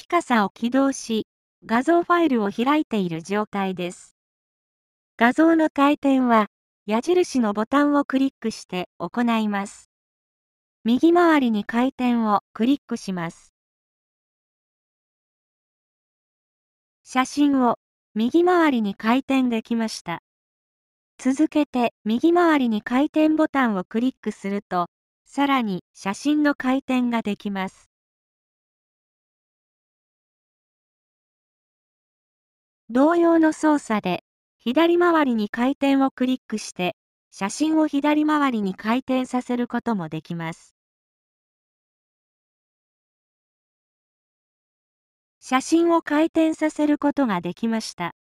ピカサを起動し、画像ファイルを開いている状態です。画像の回転は、矢印のボタンをクリックして行います。右回りに回転をクリックします。写真を右回りに回転できました。続けて右回りに回転ボタンをクリックすると、さらに写真の回転ができます。同様の操作で、左回りに回転をクリックして、写真を左回りに回転させることもできます。写真を回転させることができました。